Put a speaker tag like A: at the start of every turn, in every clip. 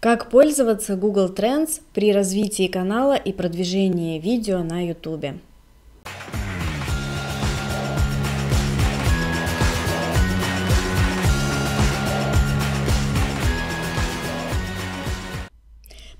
A: Как пользоваться Google Trends при развитии канала и продвижении видео на YouTube.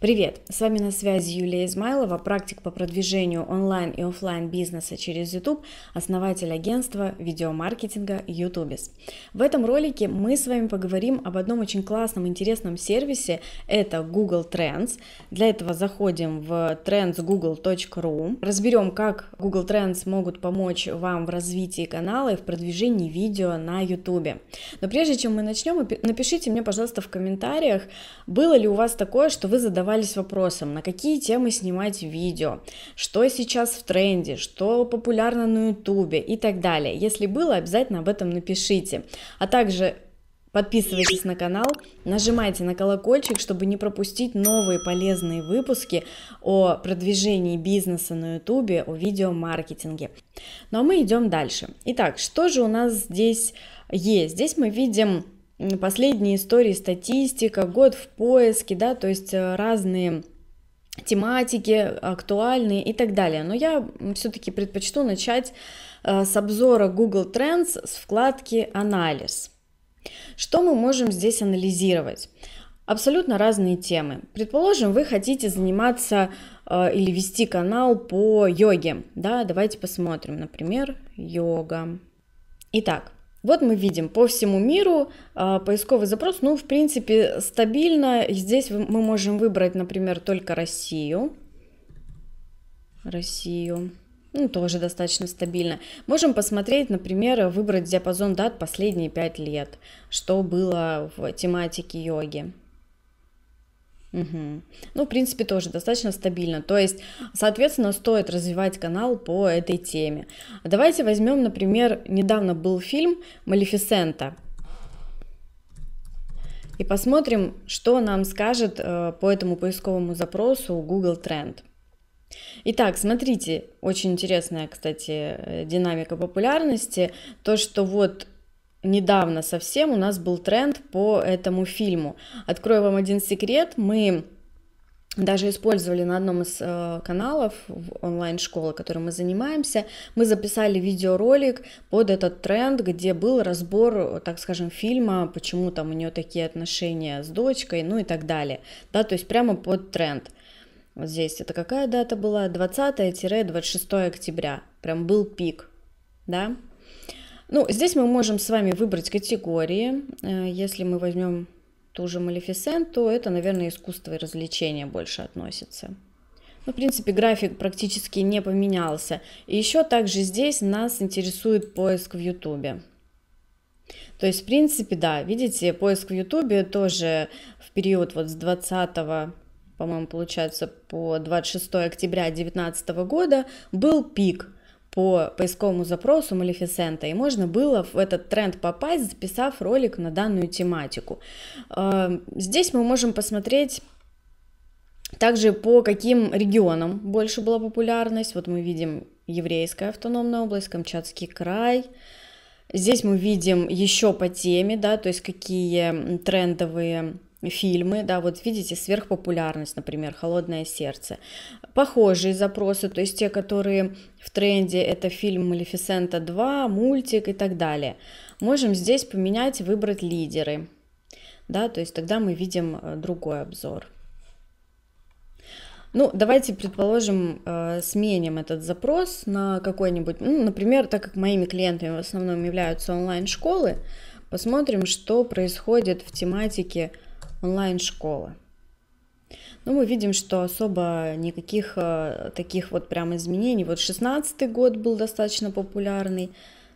A: Привет! С вами на связи Юлия Измайлова, практик по продвижению онлайн и офлайн бизнеса через YouTube, основатель агентства видеомаркетинга YouTubis. В этом ролике мы с вами поговорим об одном очень классном, интересном сервисе, это Google Trends. Для этого заходим в trendsgoogle.ru, разберем, как Google Trends могут помочь вам в развитии канала и в продвижении видео на YouTube. Но прежде чем мы начнем, напишите мне, пожалуйста, в комментариях, было ли у вас такое, что вы задавали задавались вопросом, на какие темы снимать видео, что сейчас в тренде, что популярно на ютубе и так далее. Если было, обязательно об этом напишите. А также Подписывайтесь на канал, нажимайте на колокольчик, чтобы не пропустить новые полезные выпуски о продвижении бизнеса на ютубе, о видеомаркетинге. Ну а мы идем дальше. Итак, что же у нас здесь есть? Здесь мы видим последние истории, статистика, год в поиске, да, то есть э, разные тематики актуальные и так далее. Но я все-таки предпочту начать э, с обзора Google Trends с вкладки «Анализ». Что мы можем здесь анализировать? Абсолютно разные темы. Предположим, вы хотите заниматься э, или вести канал по йоге. Да, давайте посмотрим, например, йога. Итак, вот мы видим по всему миру а, поисковый запрос, ну, в принципе, стабильно. Здесь мы можем выбрать, например, только Россию. Россию. Ну, тоже достаточно стабильно. Можем посмотреть, например, выбрать диапазон дат последние 5 лет, что было в тематике йоги. Угу. Ну, в принципе, тоже достаточно стабильно. То есть, соответственно, стоит развивать канал по этой теме. Давайте возьмем, например, недавно был фильм «Малефисента». И посмотрим, что нам скажет э, по этому поисковому запросу Google Trend. Итак, смотрите, очень интересная, кстати, э, динамика популярности. То, что вот недавно совсем у нас был тренд по этому фильму. Открою вам один секрет, мы даже использовали на одном из э, каналов онлайн-школы, которым мы занимаемся, мы записали видеоролик под этот тренд, где был разбор, так скажем, фильма, почему там у нее такие отношения с дочкой, ну и так далее. Да, то есть прямо под тренд. Вот здесь это какая дата была? 20-26 октября. Прям был пик, да? Ну, здесь мы можем с вами выбрать категории. Э, если мы возьмем ту же Малефисент, то это, наверное, искусство и развлечение больше относится. Ну, в принципе, график практически не поменялся. И еще также здесь нас интересует поиск в Ютубе. То есть, в принципе, да, видите, поиск в Ютубе тоже в период вот с 20 по-моему, получается, по 26 октября 2019 года был пик по поисковому запросу Малефисента, и можно было в этот тренд попасть, записав ролик на данную тематику. А, здесь мы можем посмотреть также по каким регионам больше была популярность. Вот мы видим Еврейская автономная область, Камчатский край. Здесь мы видим еще по теме, да, то есть какие трендовые фильмы, да, вот видите, сверхпопулярность, например, «Холодное сердце». Похожие запросы, то есть те, которые в тренде, это фильм «Малефисента 2», мультик и так далее. Можем здесь поменять, выбрать лидеры, да, то есть тогда мы видим э, другой обзор. Ну, давайте, предположим, э, сменим этот запрос на какой-нибудь, ну, например, так как моими клиентами в основном являются онлайн-школы, посмотрим, что происходит в тематике онлайн-школы. Но ну, мы видим, что особо никаких э, таких вот прям изменений. Вот 16 год был достаточно популярный.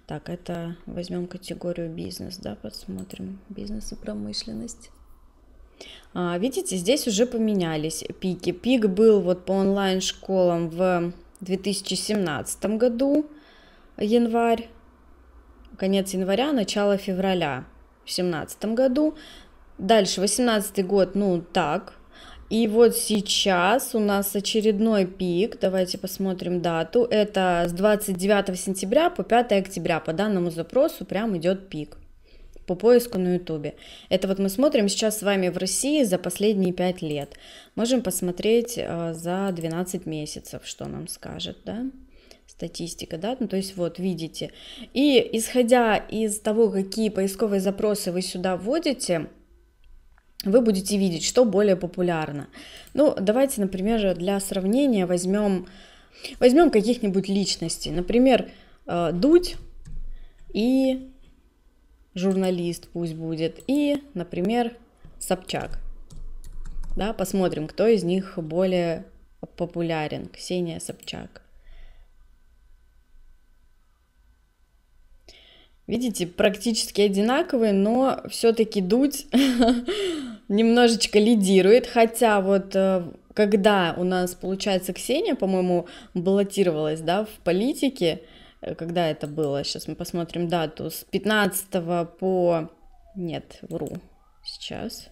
A: Так, это возьмем категорию бизнес, да, посмотрим. Бизнес и промышленность. А, видите, здесь уже поменялись пики. Пик был вот по онлайн-школам в 2017 году, январь, конец января, начало февраля в 2017 году. Дальше, 18 год, ну так. И вот сейчас у нас очередной пик, давайте посмотрим дату, это с 29 сентября по 5 октября, по данному запросу прям идет пик по поиску на ютубе. Это вот мы смотрим сейчас с вами в России за последние 5 лет. Можем посмотреть э, за 12 месяцев, что нам скажет, да? статистика, да, ну то есть вот видите. И исходя из того, какие поисковые запросы вы сюда вводите, вы будете видеть, что более популярно. Ну, давайте, например, для сравнения возьмем, возьмем каких-нибудь личностей. Например, э, Дудь и журналист пусть будет, и, например, Собчак. Да, посмотрим, кто из них более популярен. Ксения Собчак. Видите, практически одинаковые, но все-таки дуть немножечко лидирует, хотя вот э, когда у нас, получается, Ксения, по-моему, баллотировалась, да, в политике, э, когда это было, сейчас мы посмотрим дату, с 15 по... Нет, вру, сейчас.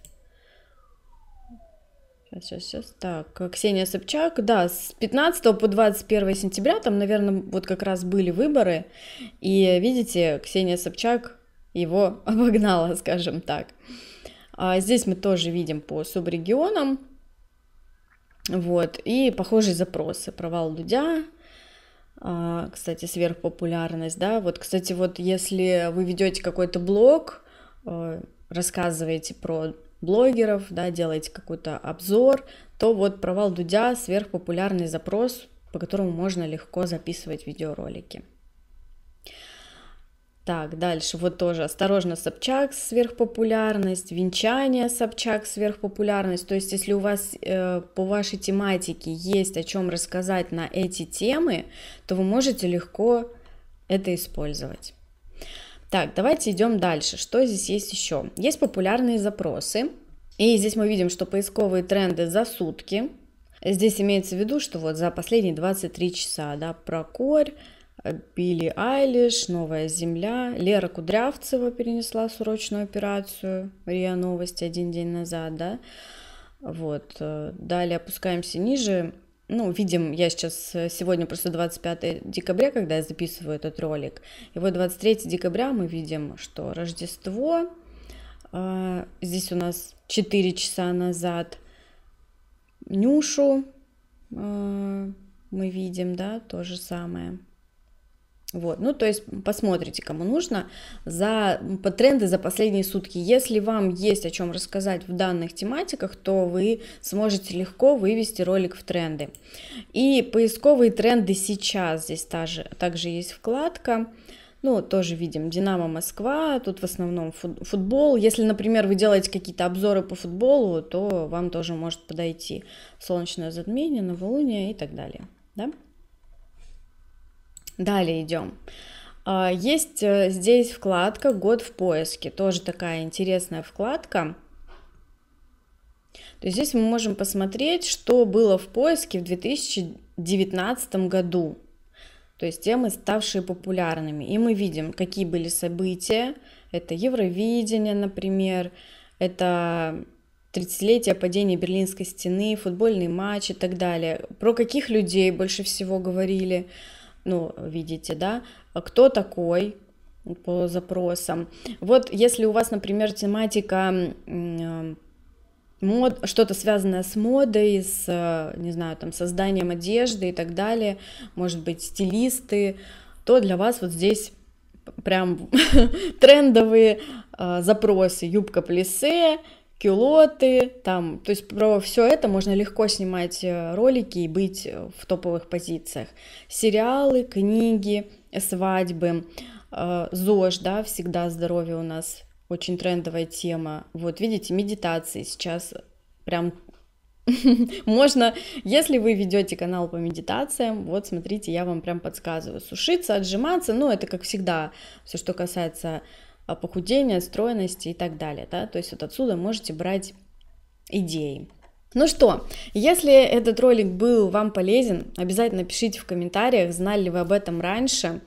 A: Сейчас, сейчас, сейчас. Так, э, Ксения Собчак, да, с 15 по 21 сентября, там, наверное, вот как раз были выборы, и, видите, Ксения Собчак его обогнала, скажем так. А, здесь мы тоже видим по субрегионам. Вот, и похожие запросы. Провал Дудя, а, кстати, сверхпопулярность, да, вот, кстати, вот если вы ведете какой-то блог, а, рассказываете про блогеров, да, делаете какой-то обзор, то вот провал Дудя, сверхпопулярный запрос, по которому можно легко записывать видеоролики. Так, дальше вот тоже осторожно Собчак сверхпопулярность, венчание Собчак сверхпопулярность. То есть, если у вас э, по вашей тематике есть о чем рассказать на эти темы, то вы можете легко это использовать. Так, давайте идем дальше. Что здесь есть еще? Есть популярные запросы. И здесь мы видим, что поисковые тренды за сутки. Здесь имеется в виду, что вот за последние 23 часа, да, про корь, Билли Айлиш, «Новая земля». Лера Кудрявцева перенесла срочную операцию. РИА Новости один день назад, да. Вот. Э, далее опускаемся ниже. Ну, видим, я сейчас э, сегодня просто 25 декабря, когда я записываю этот ролик. И вот 23 декабря мы видим, что Рождество. Э, здесь у нас 4 часа назад Нюшу мы видим, да, то же самое. Вот, ну, то есть посмотрите, кому нужно, за по тренды за последние сутки. Если вам есть о чем рассказать в данных тематиках, то вы сможете легко вывести ролик в тренды. И поисковые тренды сейчас здесь также, также есть вкладка. Ну, тоже видим Динамо Москва, тут в основном футбол. Если, например, вы делаете какие-то обзоры по футболу, то вам тоже может подойти солнечное затмение, новолуние и так далее. Да? Далее идем. А, есть э, здесь вкладка «Год в поиске», тоже такая интересная вкладка. То есть здесь мы можем посмотреть, что было в поиске в 2019 году. То есть темы, ставшие популярными. И мы видим, какие были события. Это Евровидение, например, это 30-летие падения Берлинской стены, футбольный матч и так далее. Про каких людей больше всего говорили ну, видите, да, кто такой по запросам. Вот если у вас, например, тематика э, мод, что-то связанное с модой, с, э, не знаю, там, созданием одежды и так далее, может быть, стилисты, то для вас вот здесь прям трендовые э, запросы юбка плесе кюлоты, там, то есть про все это можно легко снимать э, ролики и быть э, в топовых позициях. Сериалы, книги, свадьбы, э, ЗОЖ, да, всегда здоровье у нас очень трендовая тема. Вот видите, медитации сейчас прям можно, если вы ведете канал по медитациям, вот смотрите, я вам прям подсказываю, сушиться, отжиматься, ну это как всегда, все, что касается а, похудения, стройности и так далее. Да? То есть вот отсюда можете брать идеи. Ну что, если этот ролик был вам полезен, обязательно пишите в комментариях, знали ли вы об этом раньше.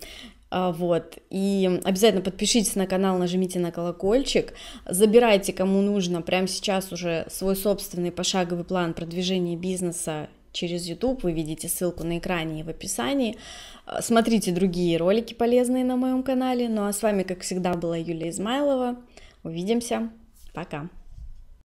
A: А, вот, и обязательно подпишитесь на канал, нажмите на колокольчик, забирайте, кому нужно, прямо сейчас уже свой собственный пошаговый план продвижения бизнеса через YouTube, вы видите ссылку на экране и в описании. Э, смотрите другие ролики полезные на моем канале. Ну а с вами, как всегда, была Юлия Измайлова. Увидимся. Пока.